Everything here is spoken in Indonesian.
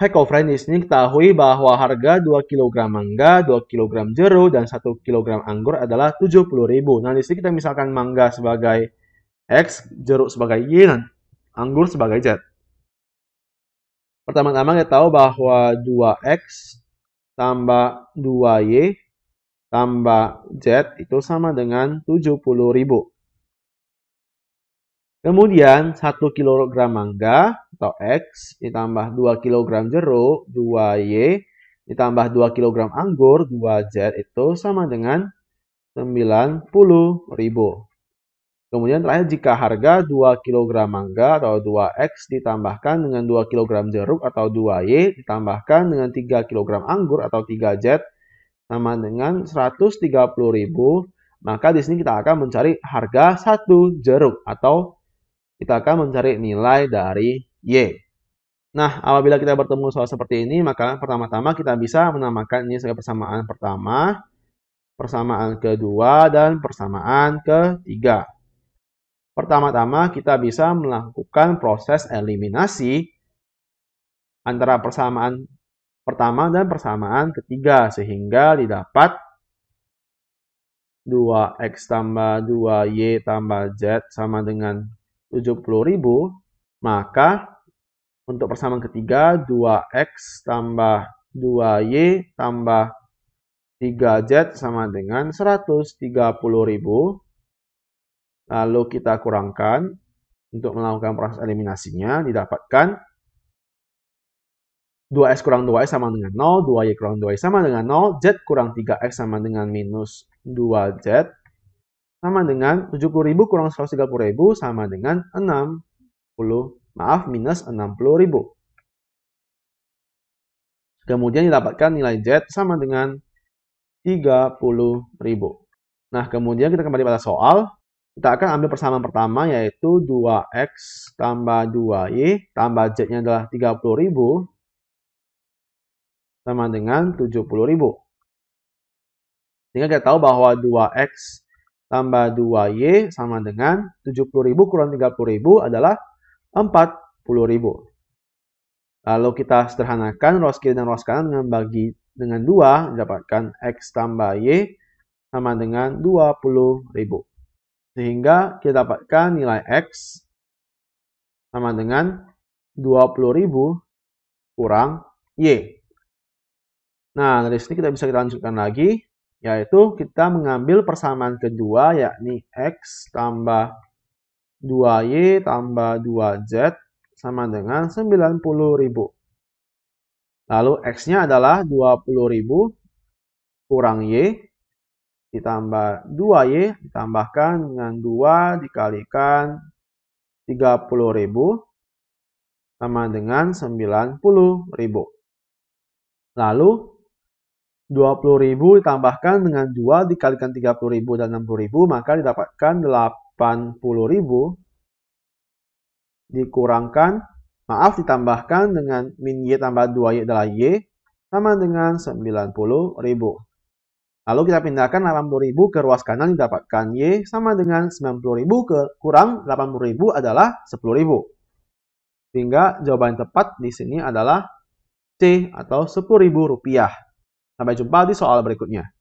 Hai hey, friend di sini ketahui bahwa harga 2 kg mangga, 2 kg jeruk, dan 1 kg anggur adalah 70.000. Nah, di sini kita misalkan mangga sebagai X, jeruk sebagai Y, dan anggur sebagai Z. Pertama-tama kita tahu bahwa 2X tambah 2Y tambah Z itu sama dengan 70.000. Kemudian 1 kg mangga atau X ditambah 2 kg jeruk 2Y ditambah 2 kg anggur 2Z itu sama dengan 90.000. Kemudian terakhir jika harga 2 kg mangga atau 2X ditambahkan dengan 2 kg jeruk atau 2Y ditambahkan dengan 3 kg anggur atau 3Z sama dengan 130.000 maka di sini kita akan mencari harga satu jeruk atau kita akan mencari nilai dari Y. Nah, apabila kita bertemu soal seperti ini, maka pertama-tama kita bisa menamakan ini sebagai persamaan pertama, persamaan kedua, dan persamaan ketiga. Pertama-tama kita bisa melakukan proses eliminasi antara persamaan pertama dan persamaan ketiga, sehingga didapat 2x tambah 2y tambah z sama dengan 70.000, maka untuk persamaan ketiga, 2x tambah 2y tambah 3z sama dengan 130.000. Lalu kita kurangkan untuk melakukan proses eliminasinya, didapatkan 2x kurang 2 y sama dengan 0, 2y kurang 2y sama dengan 0, z kurang 3x sama dengan minus 2z, sama dengan 70.000 kurang 130.000 sama dengan 60 maaf minus 60.000. Kemudian didapatkan nilai Z sama dengan 30.000. Nah, kemudian kita kembali pada soal. Kita akan ambil persamaan pertama yaitu 2X tambah 2Y tambah Z-nya adalah 30.000 sama dengan 70.000. Sehingga kita tahu bahwa 2X tambah 2Y sama dengan 70.000 kurang 30.000 adalah 40.000. Lalu kita sederhanakan ruas kiri dan ruas kanan dengan bagi dengan 2, dapatkan X tambah Y sama dengan 20.000. Sehingga kita dapatkan nilai X sama dengan 20.000 kurang Y. Nah, dari sini kita bisa kita lanjutkan lagi, yaitu kita mengambil persamaan kedua, yakni X tambah 2Y tambah 2Z sama dengan 90.000. Lalu X-nya adalah 20.000 kurang Y ditambah 2Y ditambahkan dengan 2 dikalikan 30.000 sama dengan 90.000. Lalu 20.000 ditambahkan dengan 2 dikalikan 30.000 dan 60.000 maka didapatkan 8 80.000 dikurangkan, maaf ditambahkan dengan min Y tambah 2Y adalah Y, sama dengan 90.000. Lalu kita pindahkan 80.000 ke ruas kanan didapatkan Y sama dengan 90.000 ke kurang 80.000 adalah 10.000. Sehingga jawaban tepat di sini adalah C atau 10.000 rupiah. Sampai jumpa di soal berikutnya.